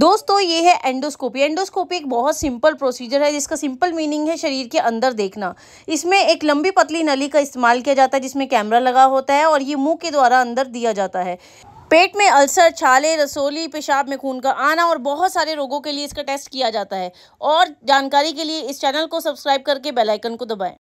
दोस्तों ये है एंडोस्कोपी एंडोस्कोपी एक बहुत सिंपल प्रोसीजर है जिसका सिंपल मीनिंग है शरीर के अंदर देखना इसमें एक लंबी पतली नली का इस्तेमाल किया जाता है जिसमें कैमरा लगा होता है और ये मुंह के द्वारा अंदर दिया जाता है पेट में अल्सर छाले रसोली पेशाब में खून का आना और बहुत सारे रोगों के लिए इसका टेस्ट किया जाता है और जानकारी के लिए इस चैनल को सब्सक्राइब करके बेलाइकन को दबाएँ